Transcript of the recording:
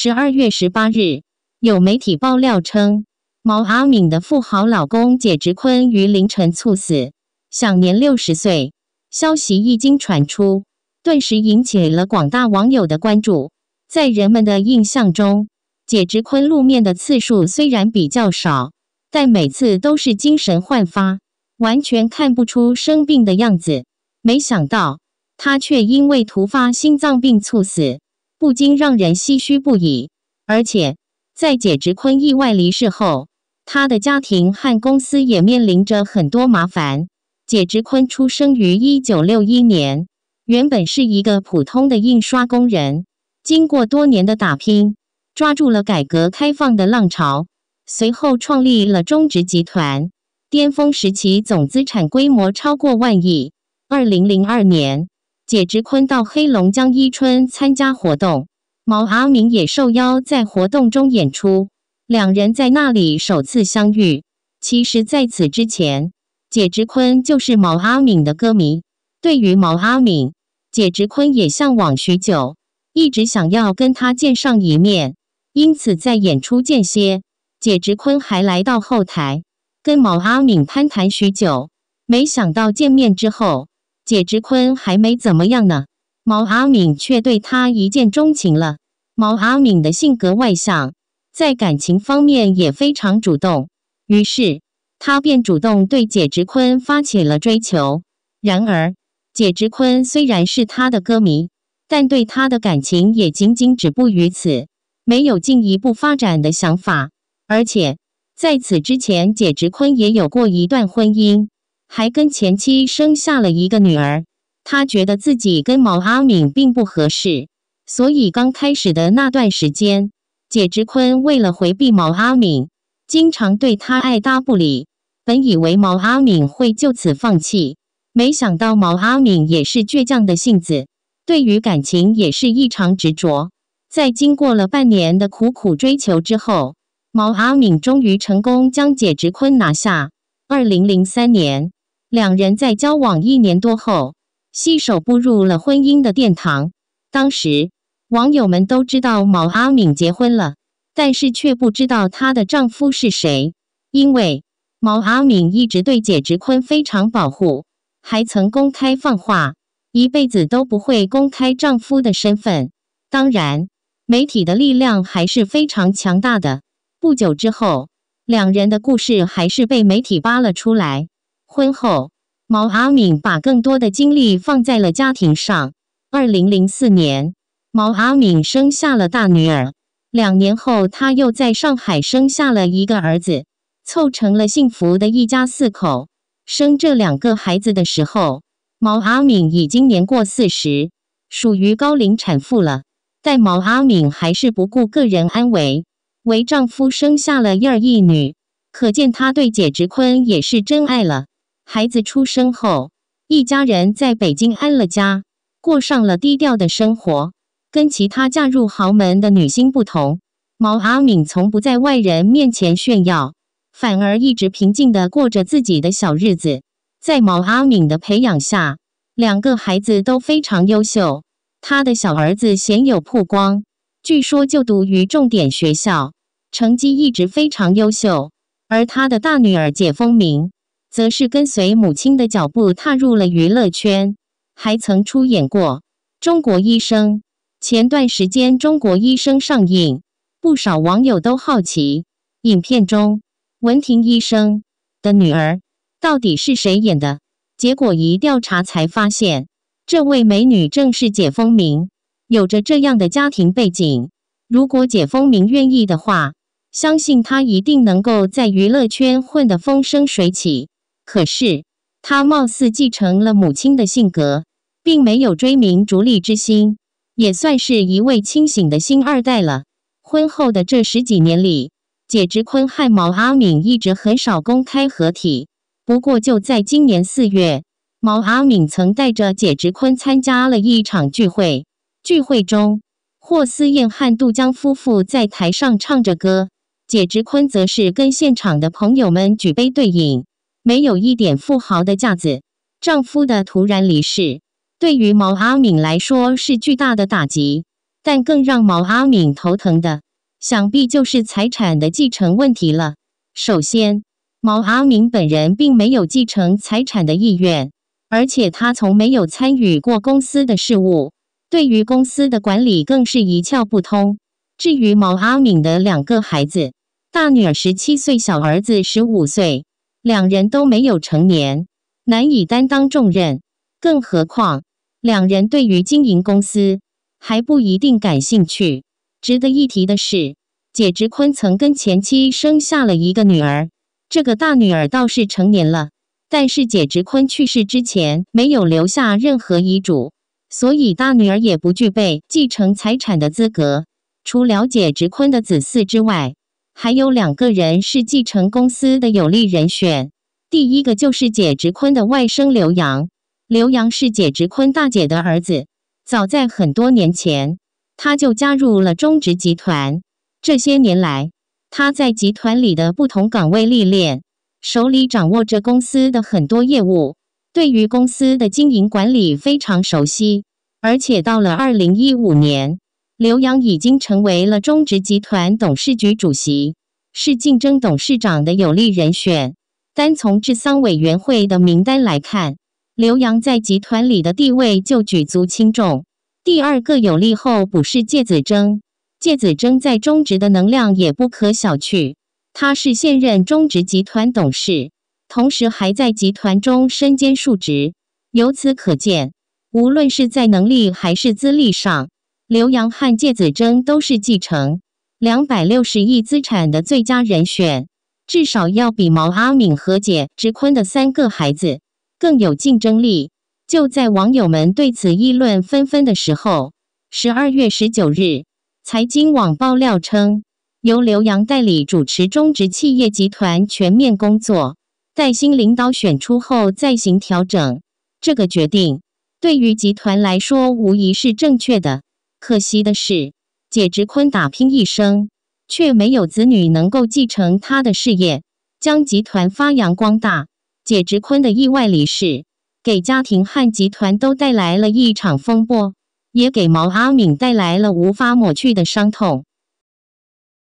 十二月十八日，有媒体爆料称，毛阿敏的富豪老公解直坤于凌晨猝死，享年六十岁。消息一经传出，顿时引起了广大网友的关注。在人们的印象中，解直坤露面的次数虽然比较少，但每次都是精神焕发，完全看不出生病的样子。没想到，他却因为突发心脏病猝死。不禁让人唏嘘不已。而且，在解直坤意外离世后，他的家庭和公司也面临着很多麻烦。解直坤出生于一九六一年，原本是一个普通的印刷工人，经过多年的打拼，抓住了改革开放的浪潮，随后创立了中植集团。巅峰时期，总资产规模超过万亿。二零零二年。解直坤到黑龙江伊春参加活动，毛阿敏也受邀在活动中演出，两人在那里首次相遇。其实，在此之前，解直坤就是毛阿敏的歌迷，对于毛阿敏，解直坤也向往许久，一直想要跟他见上一面。因此，在演出间歇，解直坤还来到后台跟毛阿敏攀谈许久。没想到见面之后。解直坤还没怎么样呢，毛阿敏却对他一见钟情了。毛阿敏的性格外向，在感情方面也非常主动，于是她便主动对解直坤发起了追求。然而，解直坤虽然是他的歌迷，但对他的感情也仅仅止步于此，没有进一步发展的想法。而且，在此之前，解直坤也有过一段婚姻。还跟前妻生下了一个女儿。他觉得自己跟毛阿敏并不合适，所以刚开始的那段时间，解直坤为了回避毛阿敏，经常对他爱搭不理。本以为毛阿敏会就此放弃，没想到毛阿敏也是倔强的性子，对于感情也是异常执着。在经过了半年的苦苦追求之后，毛阿敏终于成功将解直坤拿下。二零零三年。两人在交往一年多后，携手步入了婚姻的殿堂。当时，网友们都知道毛阿敏结婚了，但是却不知道她的丈夫是谁，因为毛阿敏一直对解直坤非常保护，还曾公开放话一辈子都不会公开丈夫的身份。当然，媒体的力量还是非常强大的。不久之后，两人的故事还是被媒体扒了出来。婚后，毛阿敏把更多的精力放在了家庭上。二零零四年，毛阿敏生下了大女儿，两年后，她又在上海生下了一个儿子，凑成了幸福的一家四口。生这两个孩子的时候，毛阿敏已经年过四十，属于高龄产妇了。但毛阿敏还是不顾个人安危，为丈夫生下了一儿一女，可见她对解直坤也是真爱了。孩子出生后，一家人在北京安了家，过上了低调的生活。跟其他嫁入豪门的女星不同，毛阿敏从不在外人面前炫耀，反而一直平静的过着自己的小日子。在毛阿敏的培养下，两个孩子都非常优秀。他的小儿子鲜有曝光，据说就读于重点学校，成绩一直非常优秀。而他的大女儿解风明，则是跟随母亲的脚步踏入了娱乐圈，还曾出演过《中国医生》。前段时间，《中国医生》上映，不少网友都好奇，影片中文婷医生的女儿到底是谁演的？结果一调查才发现，这位美女正是解封明。有着这样的家庭背景，如果解封明愿意的话，相信他一定能够在娱乐圈混得风生水起。可是他貌似继承了母亲的性格，并没有追名逐利之心，也算是一位清醒的新二代了。婚后的这十几年里，解直坤和毛阿敏一直很少公开合体。不过就在今年四月，毛阿敏曾带着解直坤参加了一场聚会。聚会中，霍思燕和杜江夫妇在台上唱着歌，解直坤则是跟现场的朋友们举杯对饮。没有一点富豪的架子。丈夫的突然离世，对于毛阿敏来说是巨大的打击。但更让毛阿敏头疼的，想必就是财产的继承问题了。首先，毛阿敏本人并没有继承财产的意愿，而且她从没有参与过公司的事务，对于公司的管理更是一窍不通。至于毛阿敏的两个孩子，大女儿十七岁，小儿子十五岁。两人都没有成年，难以担当重任，更何况两人对于经营公司还不一定感兴趣。值得一提的是，解直坤曾跟前妻生下了一个女儿，这个大女儿倒是成年了，但是解直坤去世之前没有留下任何遗嘱，所以大女儿也不具备继承财产的资格。除了解直坤的子嗣之外，还有两个人是继承公司的有利人选，第一个就是解直坤的外甥刘洋。刘洋是解直坤大姐的儿子，早在很多年前他就加入了中植集团。这些年来，他在集团里的不同岗位历练，手里掌握着公司的很多业务，对于公司的经营管理非常熟悉。而且到了二零一五年。刘洋已经成为了中植集团董事局主席，是竞争董事长的有力人选。单从治丧委员会的名单来看，刘洋在集团里的地位就举足轻重。第二个有力后补是介子峥，介子峥在中植的能量也不可小觑。他是现任中植集团董事，同时还在集团中身兼数职。由此可见，无论是在能力还是资历上。刘洋和介子峥都是继承两百六十亿资产的最佳人选，至少要比毛阿敏和解直坤的三个孩子更有竞争力。就在网友们对此议论纷纷的时候，十二月十九日，财经网爆料称，由刘洋代理主持中植企业集团全面工作，待新领导选出后再行调整。这个决定对于集团来说，无疑是正确的。可惜的是，解直坤打拼一生，却没有子女能够继承他的事业，将集团发扬光大。解直坤的意外离世，给家庭、和集团都带来了一场风波，也给毛阿敏带来了无法抹去的伤痛。